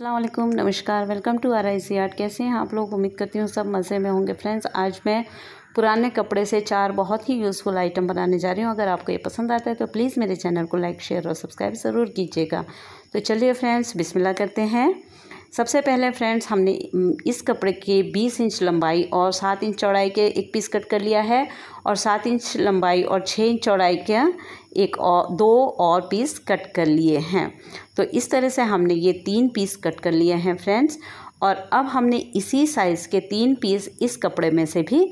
अल्लाम नमस्कार welcome to R I C art कैसे हैं आप लोग उम्मीद करती हूँ सब मज़े में होंगे फ्रेंड्स आज मैं पुराने कपड़े से चार बहुत ही यूज़फुल आइटम बनाने जा रही हूँ अगर आपको ये पसंद आता है तो प्लीज़ मेरे चैनल को लाइक शेयर और सब्सक्राइब ज़रूर कीजिएगा तो चलिए फ्रेंड्स बिस्मिल्लाह करते हैं सबसे पहले फ्रेंड्स हमने इस कपड़े के 20 इंच लंबाई और 7 इंच चौड़ाई के एक पीस कट कर लिया है और 7 इंच लंबाई और 6 इंच चौड़ाई का एक और दो और पीस कट कर लिए हैं तो इस तरह से हमने ये तीन पीस कट कर लिए हैं फ्रेंड्स और अब हमने इसी साइज़ के तीन पीस इस कपड़े में से भी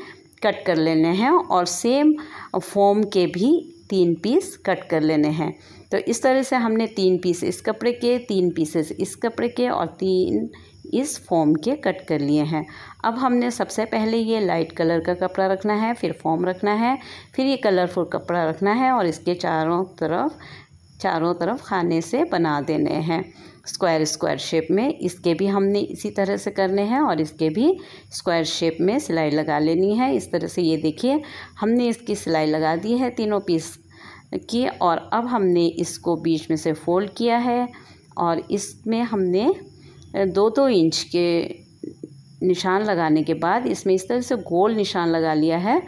कट कर लेने हैं और सेम फोम के भी तीन पीस कट कर लेने हैं तो इस तरह से हमने तीन पीस इस कपड़े के तीन पीसेस इस कपड़े के और तीन इस फॉर्म के कट कर लिए हैं अब हमने सबसे पहले ये लाइट कलर का कपड़ा रखना है फिर फॉर्म रखना है फिर ये कलरफुल कपड़ा रखना है और इसके चारों तरफ चारों तरफ खाने से बना देने हैं स्क्वायर स्क्वायर शेप में इसके भी हमने इसी तरह से करने हैं और इसके भी स्क्वायर शेप में सिलाई लगा लेनी है इस तरह से ये देखिए हमने इसकी सिलाई लगा दी है तीनों पीस की और अब हमने इसको बीच में से फोल्ड किया है और इसमें हमने दो दो इंच के निशान लगाने के बाद इसमें इस तरह से गोल निशान लगा लिया है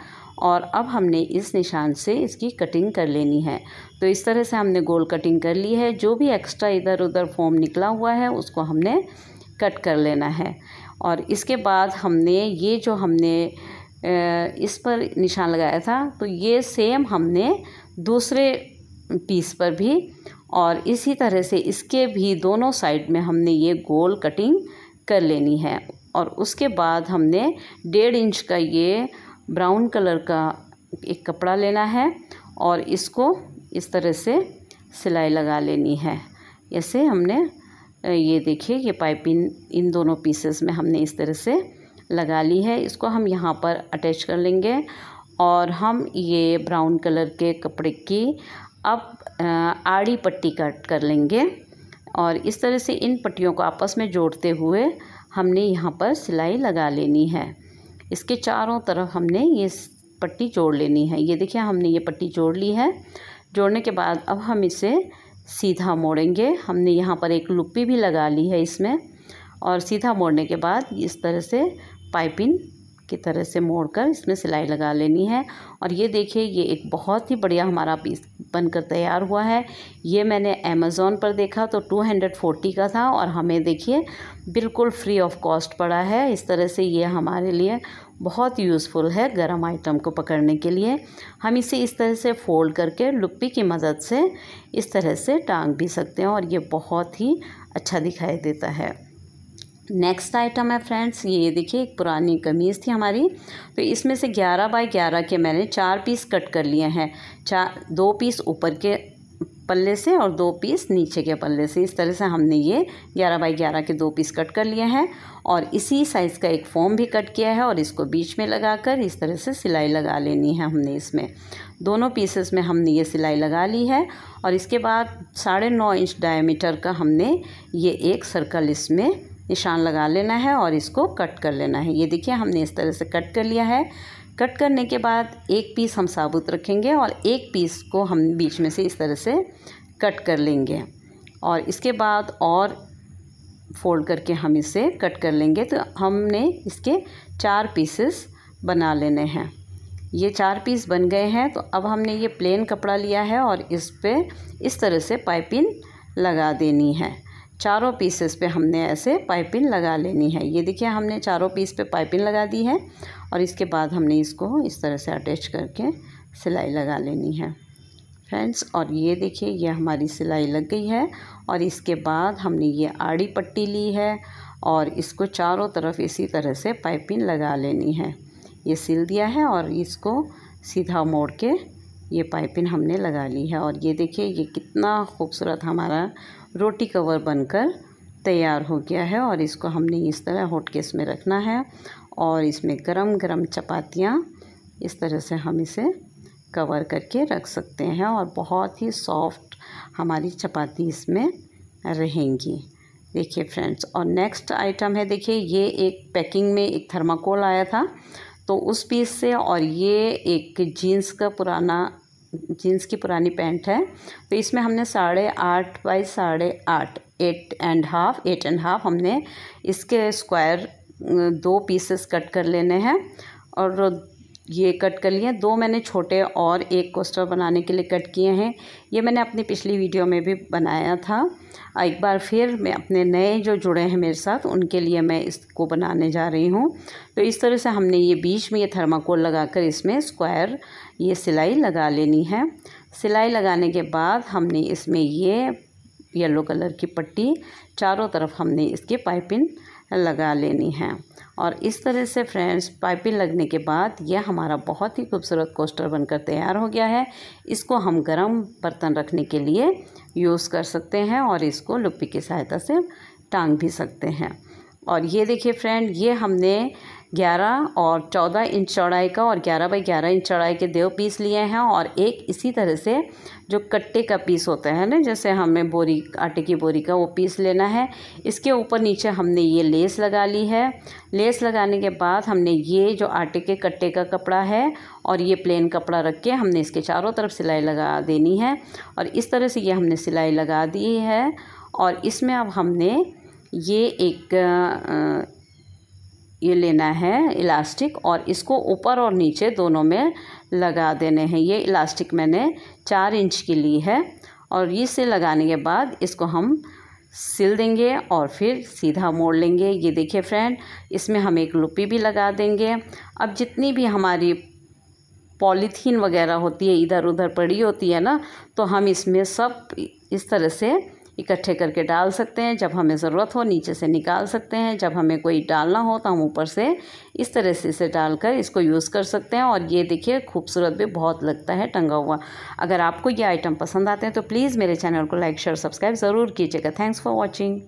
और अब हमने इस निशान से इसकी कटिंग कर लेनी है तो इस तरह से हमने गोल कटिंग कर ली है जो भी एक्स्ट्रा इधर उधर फॉर्म निकला हुआ है उसको हमने कट कर लेना है और इसके बाद हमने ये जो हमने इस पर निशान लगाया था तो ये सेम हमने दूसरे पीस पर भी और इसी तरह से इसके भी दोनों साइड में हमने ये गोल कटिंग कर लेनी है और उसके बाद हमने डेढ़ इंच का ये ब्राउन कलर का एक कपड़ा लेना है और इसको इस तरह से सिलाई लगा लेनी है ऐसे हमने ये देखिए ये पाइपिंग इन दोनों पीसेस में हमने इस तरह से लगा ली है इसको हम यहाँ पर अटैच कर लेंगे और हम ये ब्राउन कलर के कपड़े की अब आड़ी पट्टी कट कर लेंगे और इस तरह से इन पट्टियों को आपस में जोड़ते हुए हमने यहाँ पर सिलाई लगा लेनी है इसके चारों तरफ हमने ये पट्टी जोड़ लेनी है ये देखिए हमने ये पट्टी जोड़ ली है जोड़ने के बाद अब हम इसे सीधा मोड़ेंगे हमने यहाँ पर एक लुप्पी भी लगा ली है इसमें और सीधा मोड़ने के बाद इस तरह से पाइपिंग की तरह से मोड़कर इसमें सिलाई लगा लेनी है और ये देखिए ये एक बहुत ही बढ़िया हमारा पीस बनकर तैयार हुआ है ये मैंने अमेज़ोन पर देखा तो 240 का था और हमें देखिए बिल्कुल फ्री ऑफ कॉस्ट पड़ा है इस तरह से ये हमारे लिए बहुत यूज़फुल है गर्म आइटम को पकड़ने के लिए हम इसे इस तरह से फोल्ड करके लुप्पी की मदद से इस तरह से टांग भी सकते हैं और ये बहुत ही अच्छा दिखाई देता है नेक्स्ट आइटम है फ्रेंड्स ये देखिए एक पुरानी कमीज़ थी हमारी तो इसमें से 11 बाय 11 के मैंने चार पीस कट कर लिए हैं चार दो पीस ऊपर के पल्ले से और दो पीस नीचे के पल्ले से इस तरह से हमने ये 11 बाई 11 के दो पीस कट कर लिए हैं और इसी साइज़ का एक फॉर्म भी कट किया है और इसको बीच में लगाकर इस तरह से सिलाई लगा लेनी है हमने इसमें दोनों पीसेस में हमने ये सिलाई लगा ली है और इसके बाद साढ़े नौ इंच डायमीटर का हमने ये एक सर्कल इसमें निशान लगा लेना है और इसको कट कर लेना है ये देखिए हमने इस तरह से कट कर लिया है कट करने के बाद एक पीस हम साबुत रखेंगे और एक पीस को हम बीच में से इस तरह से कट कर लेंगे और इसके बाद और फोल्ड करके हम इसे कट कर लेंगे तो हमने इसके चार पीसेस बना लेने हैं ये चार पीस बन गए हैं तो अब हमने ये प्लेन कपड़ा लिया है और इस पर इस तरह से पाइपिंग लगा देनी है चारों पीसेस पे हमने ऐसे पाइपिंग लगा लेनी है ये देखिए हमने चारों पीस पे पाइपिंग लगा दी है और इसके बाद हमने इसको इस तरह से अटैच करके सिलाई लगा लेनी है फ्रेंड्स और ये देखिए ये हमारी सिलाई लग गई है और इसके बाद हमने ये आड़ी पट्टी ली है और इसको चारों तरफ इसी तरह से पाइपिंग लगा लेनी है ये सिल दिया है और इसको सीधा मोड़ के ये पाइपिंग हमने लगा ली है और ये देखिए ये कितना खूबसूरत हमारा रोटी कवर बनकर तैयार हो गया है और इसको हमने इस तरह हॉट के में रखना है और इसमें गरम गरम चपातियाँ इस तरह से हम इसे कवर करके रख सकते हैं और बहुत ही सॉफ्ट हमारी चपाती इसमें रहेंगी देखिए फ्रेंड्स और नेक्स्ट आइटम है देखिए ये एक पैकिंग में एक थर्माकोल आया था तो उस पीस से और ये एक जीन्स का पुराना जीन्स की पुरानी पैंट है तो इसमें हमने साढ़े आठ बाई साढ़े आठ eight and half eight and half हमने इसके स्क्वायर दो पीसेस कट कर लेने हैं और ये कट कर लिए दो मैंने छोटे और एक कोस्टर बनाने के लिए कट किए हैं ये मैंने अपनी पिछली वीडियो में भी बनाया था एक बार फिर मैं अपने नए जो जुड़े हैं मेरे साथ उनके लिए मैं इसको बनाने जा रही हूँ तो इस तरह से हमने ये बीच में ये थर्माकोल लगाकर इसमें स्क्वायर ये सिलाई लगा लेनी है सिलाई लगाने के बाद हमने इसमें ये येलो कलर की पट्टी चारों तरफ हमने इसके पाइपिंग लगा लेनी है और इस तरह से फ्रेंड्स पाइपिंग लगने के बाद यह हमारा बहुत ही खूबसूरत कोस्टर बनकर तैयार हो गया है इसको हम गर्म बर्तन रखने के लिए यूज़ कर सकते हैं और इसको लुप्पी की सहायता से टांग भी सकते हैं और ये देखिए फ्रेंड ये हमने 11 और 14 इंच चौड़ाई का और 11 बाई 11 इंच चौड़ाई के देव पीस लिए हैं और एक इसी तरह से जो कट्टे का पीस होता है ना जैसे हमें बोरी आटे की बोरी का वो पीस लेना है इसके ऊपर नीचे हमने ये लेस लगा ली है लेस लगाने के बाद हमने ये जो आटे के कट्टे का कपड़ा है और ये प्लेन कपड़ा रख के हमने इसके चारों तरफ सिलाई लगा देनी है और इस तरह से ये हमने सिलाई लगा दी है और इसमें अब हमने ये एक ये लेना है इलास्टिक और इसको ऊपर और नीचे दोनों में लगा देने हैं ये इलास्टिक मैंने चार इंच की ली है और इसे लगाने के बाद इसको हम सिल देंगे और फिर सीधा मोड़ लेंगे ये देखिए फ्रेंड इसमें हम एक लुपी भी लगा देंगे अब जितनी भी हमारी पॉलीथीन वगैरह होती है इधर उधर पड़ी होती है ना तो हम इसमें सब इस तरह से इकट्ठे करके डाल सकते हैं जब हमें ज़रूरत हो नीचे से निकाल सकते हैं जब हमें कोई डालना हो तो हम ऊपर से इस तरह से इसे डालकर इसको यूज़ कर सकते हैं और ये देखिए खूबसूरत भी बहुत लगता है टंगा हुआ अगर आपको ये आइटम पसंद आते हैं तो प्लीज़ मेरे चैनल को लाइक शेयर सब्सक्राइब ज़रूर कीजिएगा थैंक्स फॉर वॉचिंग